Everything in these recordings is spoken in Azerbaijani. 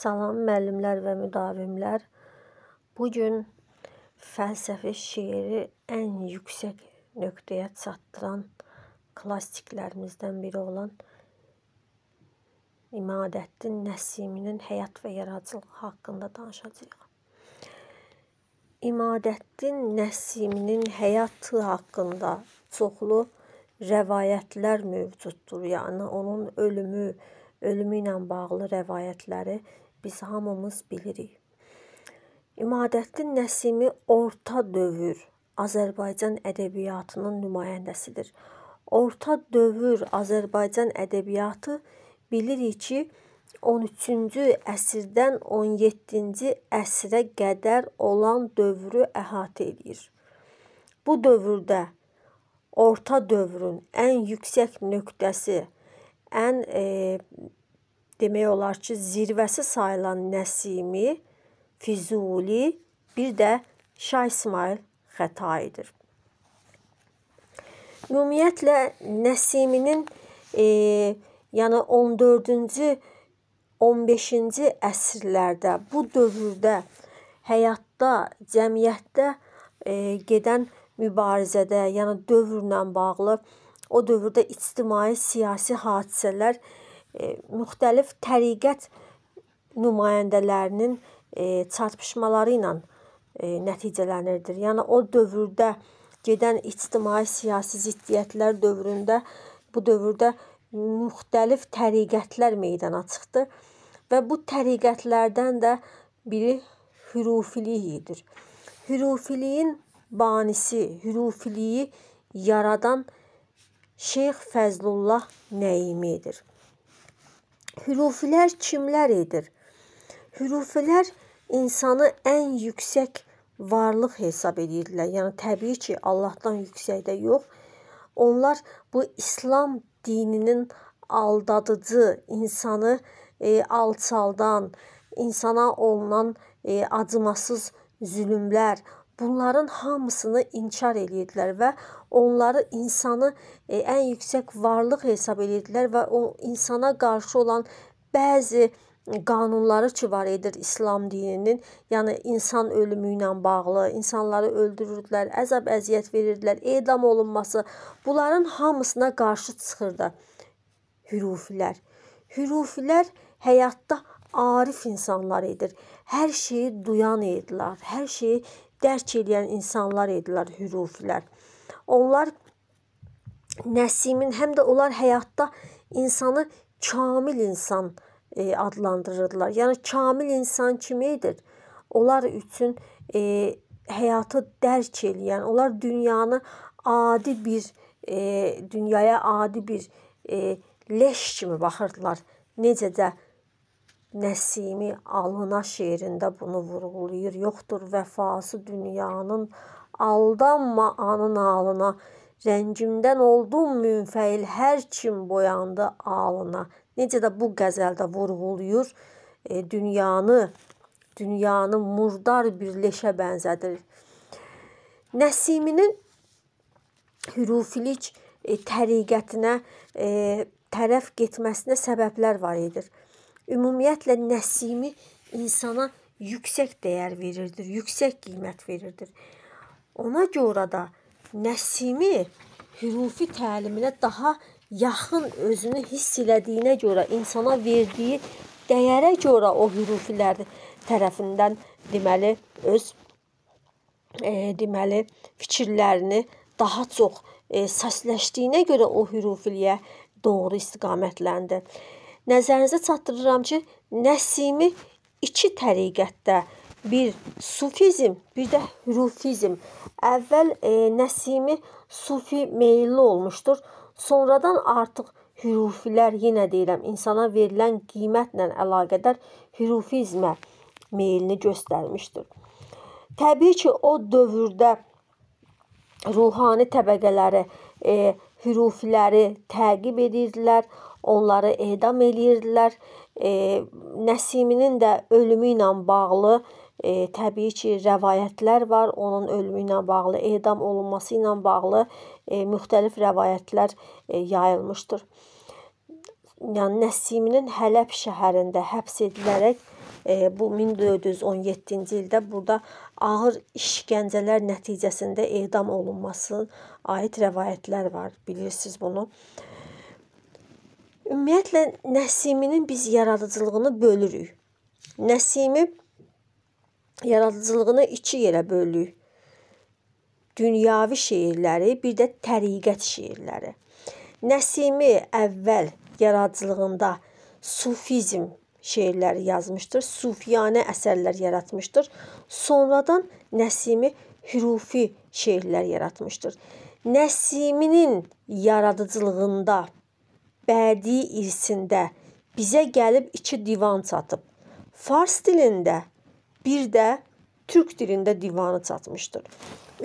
Salam müəllimlər və müdavimlər. Bu gün fəlsəfi şeiri ən yüksək nöqtəyə çatdıran klassiklərimizdən biri olan İmadəddin Nəsiminin həyat və yaradıcılıq haqqında danışacağıq. İmadəddin Nəsiminin həyatı haqqında çoxlu rəvayətlər mövcuddur. Yəni onun ölümü, ölümü ilə bağlı rəvayətləri biz hamımız bilirik. İmadəddin Nəsimi orta dövr Azərbaycan ədəbiyyatının nümayəndəsidir. Orta dövr Azərbaycan ədəbiyyatı bilirik ki, 13-cü əsrdən 17-ci əsrə qədər olan dövrü əhatə edir. Bu dövrdə orta dövrün ən yüksək nöqtəsi, ən e, demək olar ki, zirvəsi sayılan Nəsimi, Füzuli, bir də Şah İsmail Xətaidir. Ümumiyyətlə Nəsiminin e, yəni 14-cü 15-ci əsrlərdə bu dövrdə həyatda, cəmiyyətdə e, gedən mübarizədə, yəni dövrlə bağlı o dövrdə ictimai, siyasi hadisələr e, E, müxtəlif təriqət nümayəndələrinin e, çarpışmaları ilə e, nəticələnirdir. Yəni o dövrdə gedən ictimai siyasi ziddiyyətlər dövründə bu dövrdə müxtəlif təriqətlər meydana çıxdı və bu təriqətlərdən də biri hürufiliyi idir. Hürufiliyin banisi, hürufiliyi yaradan Şeyx Fəzlullah Nəimidir. Hürufilər kimlər edir? Hürufilər insanı ən yüksək varlıq hesab edirdilər. Yəni təbii ki, Allahdan yüksəkdə yox. Onlar bu İslam dininin aldadıcı, insanı e, alçaldan, insana olunan e, acımasız zülmlər, bunların hamısını inkar edirdilər və onları insanı e, ən yüksək varlıq hesab edirdilər və o insana qarşı olan bəzi qanunları ki var edir İslam dininin, yəni insan ölümü ilə bağlı, insanları öldürürdülər, əzab əziyyət verirdilər, edam olunması, bunların hamısına qarşı çıxırdı hürufilər. Hürufilər həyatda arif insanlar edir. Hər şeyi duyan idilər, hər şeyi dərk edən insanlar idilər hürufilər. Onlar Nəsimin həm də onlar həyatda insanı kamil insan e, adlandırırdılar. Yəni kamil insan kimidir? Onlar üçün e, həyatı dərk edən, onlar dünyanı adi bir e, dünyaya adi bir e, leş kimi baxırdılar. Necə də Nəsimi Alına şeirində bunu vurğulayır. Yoxdur vəfası dünyanın aldanma anın alına. Rəngimdən oldum münfəil hər kim boyandı alına. Necə də bu qəzəldə vurğulayır e, dünyanı, dünyanı murdar bir leşə bənzədir. Nəsiminin hürufilik e, təriqətinə e, tərəf getməsinə səbəblər var idi ümumiyyətlə Nəsimi insana yüksək dəyər verirdir, yüksək qiymət verirdir. Ona görə də Nəsimi hürufi təliminə daha yaxın özünü hiss elədiyinə görə, insana verdiyi dəyərə görə o hürufilər tərəfindən deməli öz e, deməli fikirlərini daha çox e, səsləşdiyinə görə o hürufiliyə doğru istiqamətləndir nəzərinizə çatdırıram ki, Nəsimi iki təriqətdə bir sufizm, bir də hürufizm. Əvvəl e, Nəsimi sufi meylli olmuşdur. Sonradan artıq hürufilər yenə deyirəm, insana verilən qiymətlə əlaqədar hürufizmə meylini göstərmişdir. Təbii ki, o dövrdə ruhani təbəqələri, e, hürufiləri təqib edirdilər onları edam eləyirdilər. E, Nəsiminin də ölümü ilə bağlı e, təbii ki, rəvayətlər var. Onun ölümü ilə bağlı, edam olunması ilə bağlı e, müxtəlif rəvayətlər e, yayılmışdır. Yəni Nəsiminin Hələb şəhərində həbs edilərək e, bu 1417-ci ildə burada ağır işgəncələr nəticəsində edam olunmasına aid rəvayətlər var. Bilirsiniz bunu. E, Ümumiyyətlə Nəsiminin biz yaradıcılığını bölürük. Nəsimi yaradıcılığını iki yerə bölürük. Dünyavi şeirləri, bir də təriqət şeirləri. Nəsimi əvvəl yaradıcılığında sufizm şeirləri yazmışdır, sufiyanə əsərlər yaratmışdır. Sonradan Nəsimi hürufi şeirlər yaratmışdır. Nəsiminin yaradıcılığında bədii irsində bizə gəlib iki divan çatıb. Fars dilində, bir də türk dilində divanı çatmışdır.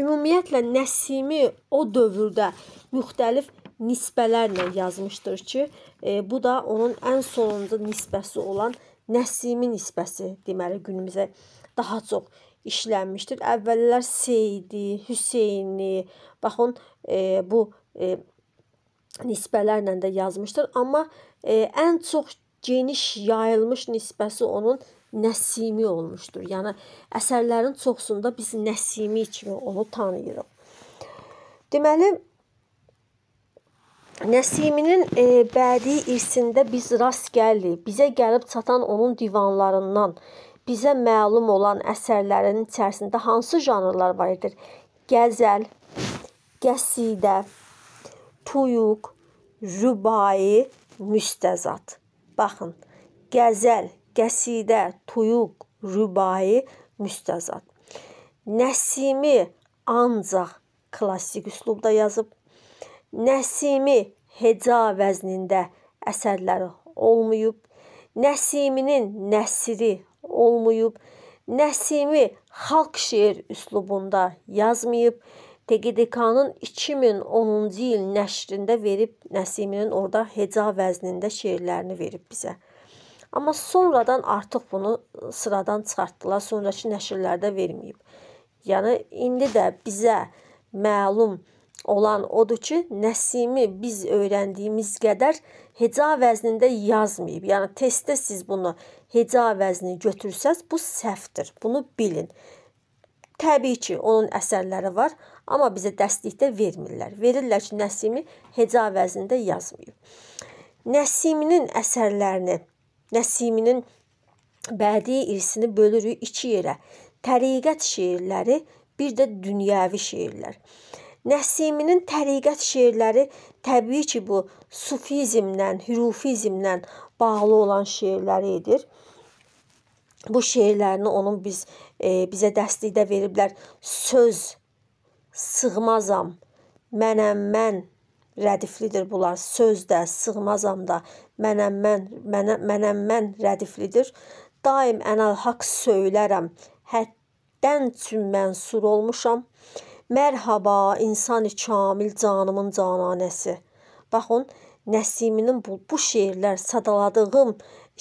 Ümumiyyətlə Nəsimi o dövrdə müxtəlif nisbələrlə yazmışdır ki, e, bu da onun ən sonuncu nisbəsi olan Nəsimi nisbəsi deməli günümüzə daha çox işlənmişdir. Əvvəllər Seyidi, Hüseyni, baxın e, bu e, nisbələrlə də yazmışdır, amma e, ən çox geniş yayılmış nisbəsi onun Nəsimi olmuşdur. Yəni əsərlərin çoxsunda biz Nəsimi kimi onu tanıyırıq. Deməli Nəsiminin e, bədii irsində biz rast gəldik. Bizə gəlib çatan onun divanlarından bizə məlum olan əsərlərin içərisində hansı janrlar var idi? Qəzəl, qəsidə, tuyuq, rübai, müstəzad. Baxın, qəzəl, qəsidə, tuyuq, rübai, müstəzad. Nəsimi ancaq klassik üslubda yazıb. Nəsimi heca vəznində əsərləri olmayıb. Nəsiminin nəsiri olmayıb. Nəsimi xalq şeir üslubunda yazmayıb. TGDK-nın 2010-cu il nəşrində verib Nəsiminin orada heca vəznində şeirlərini verib bizə. Amma sonradan artıq bunu sıradan çıxartdılar. Sonrakı nəşrlərdə verməyib. Yəni indi də bizə məlum olan odur ki, Nəsimi biz öyrəndiyimiz qədər heca vəznində yazmayıb. Yəni testdə siz bunu heca vəzni götürsəz, bu səhvdir. Bunu bilin. Təbii ki, onun əsərləri var. Amma bizə dəstlikdə vermirlər. Verirlər ki, Nəsimi heca əvəzində yazmayıb. Nəsiminin əsərlərini, Nəsiminin bədii irsini bölürük iki yerə. Təriqət şeirləri, bir də dünyəvi şeirlər. Nəsiminin təriqət şeirləri təbii ki, bu sufizmdən, hürufizmdən bağlı olan şeirləridir. Bu şeirlərini onun biz e, bizə dəstlikdə veriblər. Söz sığmazam, mənəm mən rədiflidir bunlar. Söz də, sığmazam da, mənəm mən, mənə, mənəm mən rədiflidir. Daim ənal haqq söylərəm. Həddən çün mənsur olmuşam. Mərhaba, insan-ı kamil canımın cananəsi. Baxın, Nəsiminin bu, bu şeirlər, sadaladığım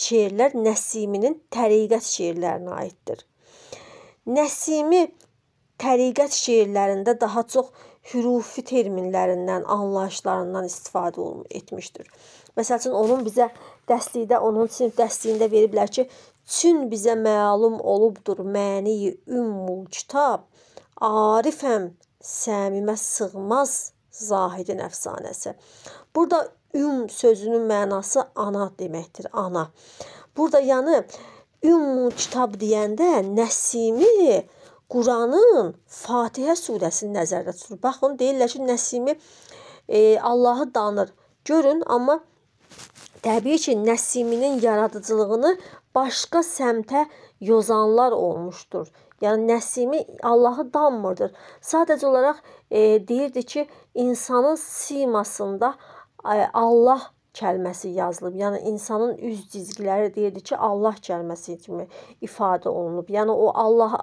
şeirlər Nəsiminin təriqət şeirlərinə aiddir. Nəsimi təriqət şeirlərində daha çox hürufi terminlərindən, anlayışlarından istifadə etmişdir. Məsəl üçün onun bizə dəstlikdə, onun sinif dəstliyində veriblər ki, Çün bizə məlum olubdur məniyi ümmül kitab. Arifəm səmimə sığmaz zahidin əfsanəsi. Burada üm sözünün mənası ana deməkdir, ana. Burada yəni ümmül kitab deyəndə Nəsimi Quranın Fatihə surəsini nəzərdə tutur. Baxın, deyirlər ki, Nəsimi e, Allahı danır. Görün, amma təbii ki, Nəsiminin yaradıcılığını başqa səmtə yozanlar olmuşdur. Yəni Nəsimi Allahı danmırdır. Sadəcə olaraq e, deyirdi ki, insanın simasında e, Allah kəlməsi yazılıb. Yəni insanın üz cizgiləri deyirdi ki, Allah kəlməsi kimi ifadə olunub. Yəni o Allah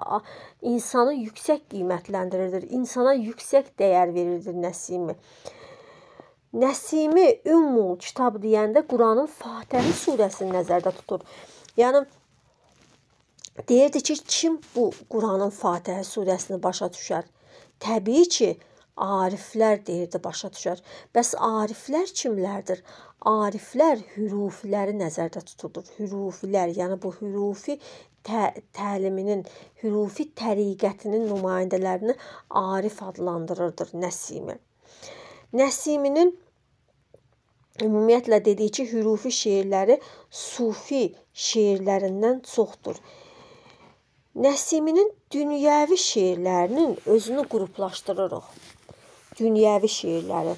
insanı yüksək qiymətləndirirdir. İnsana yüksək dəyər verirdir Nəsimi. Nəsimi Ümmül kitab deyəndə Quranın Fatihə surəsini nəzərdə tutur. Yəni deyirdi ki, kim bu Quranın Fatihə surəsini başa düşər? Təbii ki, ariflər deyirdi başa düşər. Bəs ariflər kimlərdir? ariflər hürufləri nəzərdə tutulur. Hürufilər, yəni bu hürufi tə, təliminin, hürufi təriqətinin nümayəndələrini arif adlandırırdır Nəsimi. Nəsiminin ümumiyyətlə dediyi ki, hürufi şeirləri sufi şeirlərindən çoxdur. Nəsiminin dünyəvi şeirlərinin özünü qruplaşdırırıq. Dünyəvi şeirləri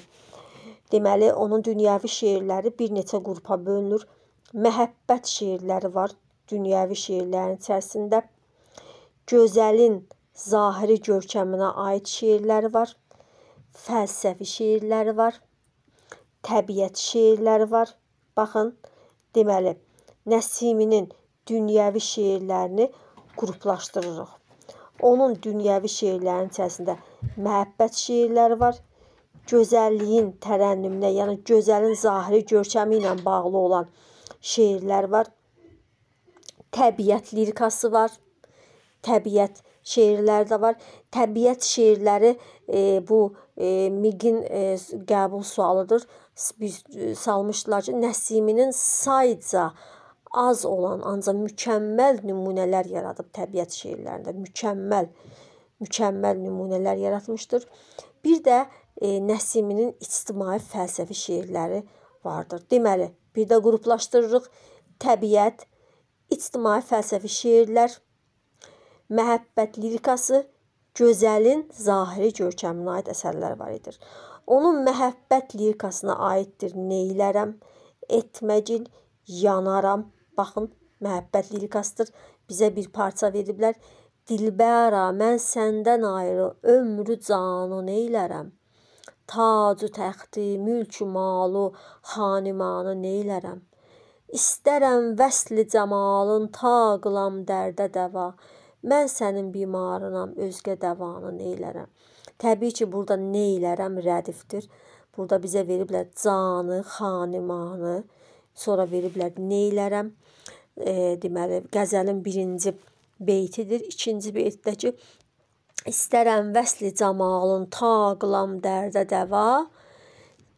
Deməli, onun dünyəvi şeirləri bir neçə qrupa bölünür. Məhəbbət şeirləri var dünyəvi şeirlərin içərisində. Gözəlin zahiri görkəminə aid şeirləri var. Fəlsəfi şeirləri var. Təbiət şeirləri var. Baxın, deməli, Nəsiminin dünyəvi şeirlərini qruplaşdırırıq. Onun dünyəvi şeirlərinin içərisində məhəbbət şeirləri var, gözəlliyin tərənnümünə, yəni gözəlin zahiri görkəmi ilə bağlı olan şeirlər var. Təbiət lirikası var. Təbiət şeirləri də var. Təbiət şeirləri e, bu e, Migin e, qəbul sualıdır. Biz e, salmışdılar ki, Nəsiminin sayca az olan, ancaq mükəmməl nümunələr yaradıb təbiət şeirlərində. Mükəmməl mükəmməl nümunələr yaratmışdır. Bir də e, Nəsiminin ictimai fəlsəfi şeirləri vardır. Deməli, bir də qruplaşdırırıq təbiət, ictimai fəlsəfi şeirlər, məhəbbət lirikası, gözəlin zahiri görkəminə aid əsərlər var idi. Onun məhəbbət lirikasına aiddir neylərəm, etməcil, yanaram. Baxın, məhəbbət lirikasıdır. Bizə bir parça veriblər. Dilbəra, mən səndən ayrı ömrü canı neylərəm. Tacü təxti, mülkü malı, xanimanı neylərəm? İstərəm vəsli cəmalın, ta qılam dərdə dəva. Mən sənin bimarınam, özgə dəvanı neylərəm? Təbii ki, burada neylərəm rədifdir. Burada bizə veriblər canı, xanimanı, sonra veriblər neylərəm. E, deməli, qəzəlin birinci beytidir. İkinci beytdəki İstərəm vəsli camalın ta qılam dərdə dəva.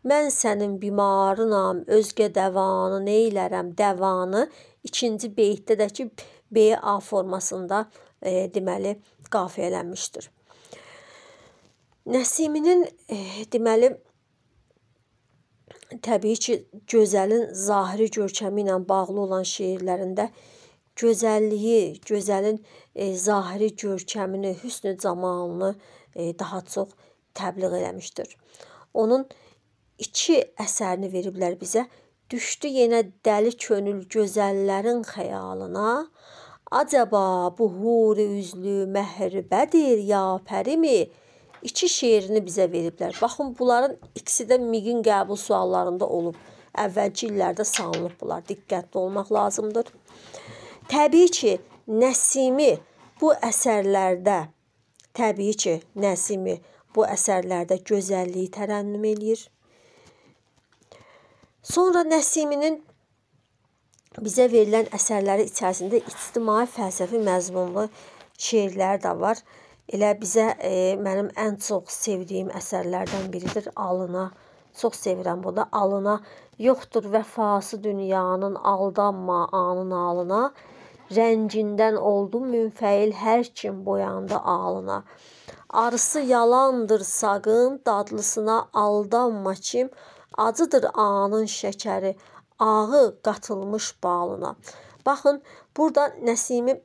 Mən sənin bimarınam, özgə dəvanı neylərəm? Dəvanı ikinci beytdə də ki, B A formasında e, deməli qafiyələnmişdir. Nəsiminin e, deməli təbii ki, gözəlin zahiri görkəmi ilə bağlı olan şeirlərində e, gözəlliyi, gözəlin e, zahiri görkəmini, hüsnü camalını e, daha çox təbliğ eləmişdir. Onun iki əsərini veriblər bizə. Düşdü yenə dəli könül gözəllərin xəyalına. Acaba bu huri üzlü məhribədir ya pərimi? İki şeirini bizə veriblər. Baxın, bunların ikisi də MİQ-in qəbul suallarında olub. Əvvəlki illərdə salınıb bunlar. Diqqətli olmaq lazımdır. Təbii ki, Nəsimi bu əsərlərdə təbii ki, Nəsimi bu əsərlərdə gözəlliyi tərənnüm eləyir. Sonra Nəsiminin bizə verilən əsərləri içərisində ictimai fəlsəfi məzmunlu şeirlər də var. Elə bizə e, mənim ən çox sevdiyim əsərlərdən biridir Alına. Çox sevirəm bunu. Alına yoxdur vəfası dünyanın aldanma anın alına. Rəncindən oldu münfəil hər kim boyandı ağlına. Arısı yalandır sağın, dadlısına aldanma kim, acıdır anın şəkəri, ağı qatılmış balına. Baxın, burada Nəsimi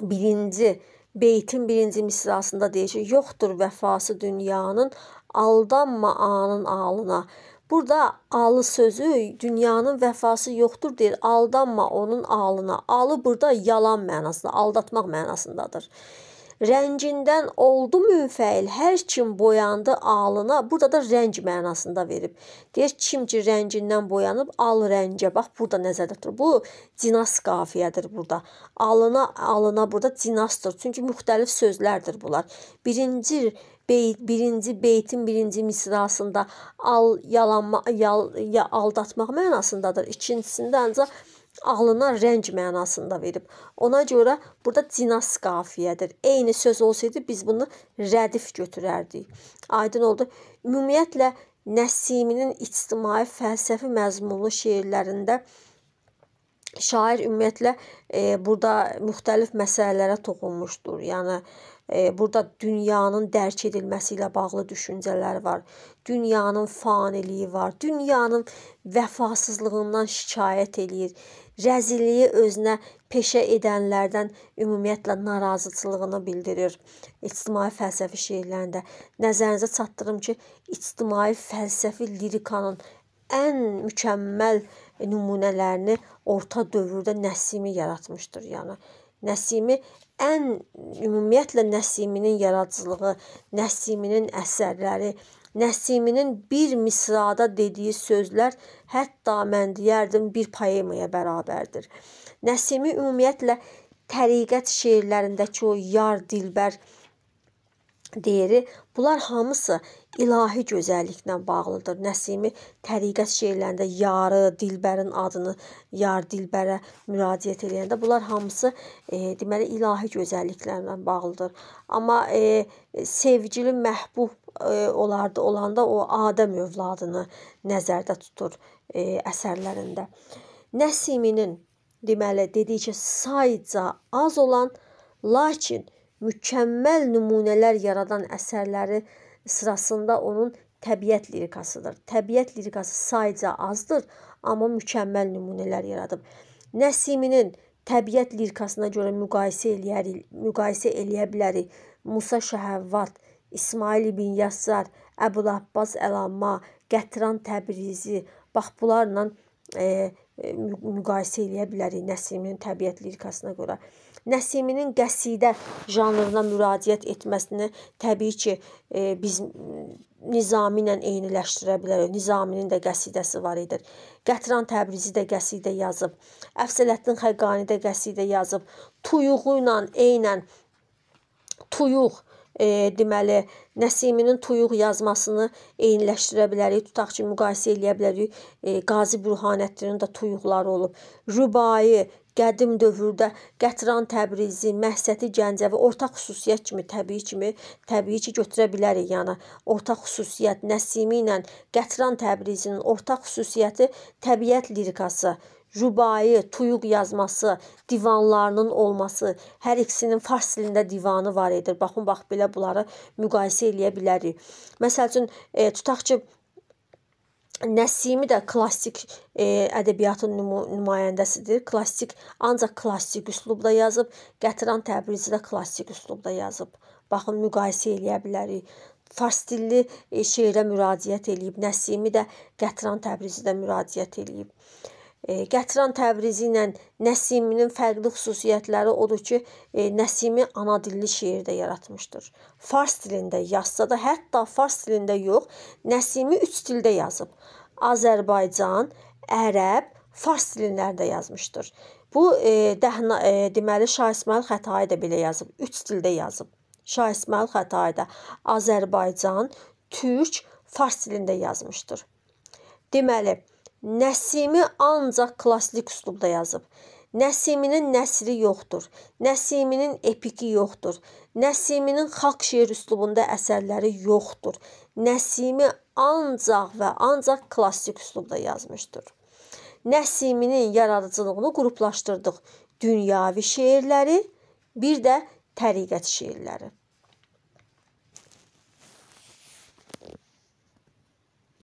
birinci beytin birinci misrasında deyir ki, yoxdur vəfası dünyanın, aldanma anın ağlına. Burada alı sözü dünyanın vəfası yoxdur deyir. Aldanma onun alına. Alı burada yalan mənasında, aldatmaq mənasındadır. Rəncindən oldu münfəil, hər kim boyandı alına, burada da rənc mənasında verib. Deyir, kim ki rəncindən boyanıb, al rəncə, bax, burada nəzərdə tutur. Bu, dinas qafiyədir burada. Alına, alına burada dinastır. Çünki müxtəlif sözlərdir bunlar. Birinci beyt birinci beytin birinci misrasında al yalanma yal, ya aldatmaq mənasındadır. İkincisində ancaq ağlına rəng mənasında verib. Ona görə burada cinas qafiyədir. Eyni söz olsaydı biz bunu rədif götürərdik. Aydın oldu. Ümumiyyətlə Nəsiminin ictimai fəlsəfi məzmunlu şeirlərində şair ümumiyyətlə e, burada müxtəlif məsələlərə toxunmuşdur. Yəni burada dünyanın dərk edilməsi ilə bağlı düşüncələr var. Dünyanın faniliyi var. Dünyanın vəfasızlığından şikayət eləyir. Rəzilliyi özünə peşə edənlərdən ümumiyyətlə narazıçılığını bildirir. İctimai fəlsəfi şeirlərində nəzərinizə çatdırım ki, ictimai fəlsəfi lirikanın ən mükəmməl nümunələrini orta dövrdə Nəsimi yaratmışdır. Yəni Nəsimi ən ümumiyyətlə Nəsiminin yaradıcılığı, Nəsiminin əsərləri, Nəsiminin bir misrada dediyi sözlər hətta mən deyərdim bir poemaya bərabərdir. Nəsimi ümumiyyətlə təriqət şeirlərindəki o yar dilbər deyeri, bunlar hamısı ilahi gözəlliklə bağlıdır. Nəsimi təriqət şeirlərində yarı, Dilbərin adını yar Dilbərə müraciət eləyəndə bunlar hamısı e, deməli ilahi gözəlliklərlə bağlıdır. Amma e, sevgili məhbub e, olardı olanda o Adəm övladını nəzərdə tutur e, əsərlərində. Nəsiminin deməli dedikcə sayca az olan lakin mükəmməl nümunələr yaradan əsərləri sırasında onun təbiət lirikasıdır. Təbiət lirikası sayca azdır, amma mükəmməl nümunələr yaradıb. Nəsiminin təbiət lirikasına görə müqayisə eləyərik, müqayisə eləyə bilərik. Musa Şəhəvvat, İsmail ibn Yassar, Əbu Abbas Əlamma, Qətran Təbrizi, bax bunlarla e, müqayisə eləyə bilərik Nəsiminin təbiət lirikasına görə. Nəsiminin qəsidə janrına müraciət etməsini təbii ki, e, biz Nizami ilə eyniləşdirə bilərik. Nizaminin də qəsidəsi var idi. Qətran Təbrizi də qəsidə yazıb, Əfsələddin Xəqani də qəsidə yazıb. Tuyuğu ilə eynən tuyuq e, deməli Nəsiminin tuyuq yazmasını eyniləşdirə bilərik. Tutaq ki, müqayisə eləyə bilərik. E, Qazi Bürhanəddinin də tuyuqları olub. Rubai qədim dövrdə Qətran, Təbrizi, Məhsəti, Gəncəvi ortaq xüsusiyyət kimi təbii kimi təbii ki götürə bilərik. Yəni ortaq xüsusiyyət Nəsimi ilə Qətran Təbrizinin ortaq xüsusiyyəti təbiət lirikası rubai, tuyuq yazması, divanlarının olması, hər ikisinin fars dilində divanı var idi. Baxın, bax belə bunları müqayisə eləyə bilərik. Məsəl üçün e, tutaq ki, Nəsimi də klassik e, ədəbiyyatın nümayəndəsidir. Klassik, ancaq klassik üslubda yazıb, Qətran Təbrizi də klassik üslubda yazıb. Baxın müqayisə eləyə bilərik. Fars dilli e, şeirə müraciət eləyib. Nəsimi də Qətran Təbrizi də müraciət eləyib. Qətran e, Təbrizi ilə Nəsiminin fərqli xüsusiyyətləri odur ki, e, Nəsimi ana dilli şeirdə yaratmışdır. Fars dilində yazsa da, hətta fars dilində yox, Nəsimi üç dildə yazıb. Azərbaycan, ərəb, fars dillərində yazmışdır. Bu e, dəhna deməli Şah İsmayıl Xətai də belə yazıb, üç dildə yazıb. Şah İsmayıl Xətai də Azərbaycan, türk, fars dilində yazmışdır. Deməli, Nəsimi ancaq klassik üslubda yazıb. Nəsiminin nəsri yoxdur. Nəsiminin epiki yoxdur. Nəsiminin xalq şeir üslubunda əsərləri yoxdur. Nəsimi ancaq və ancaq klassik üslubda yazmışdır. Nəsiminin yaradıcılığını qruplaşdırdıq. Dünyavi şeirləri, bir də təriqət şeirləri.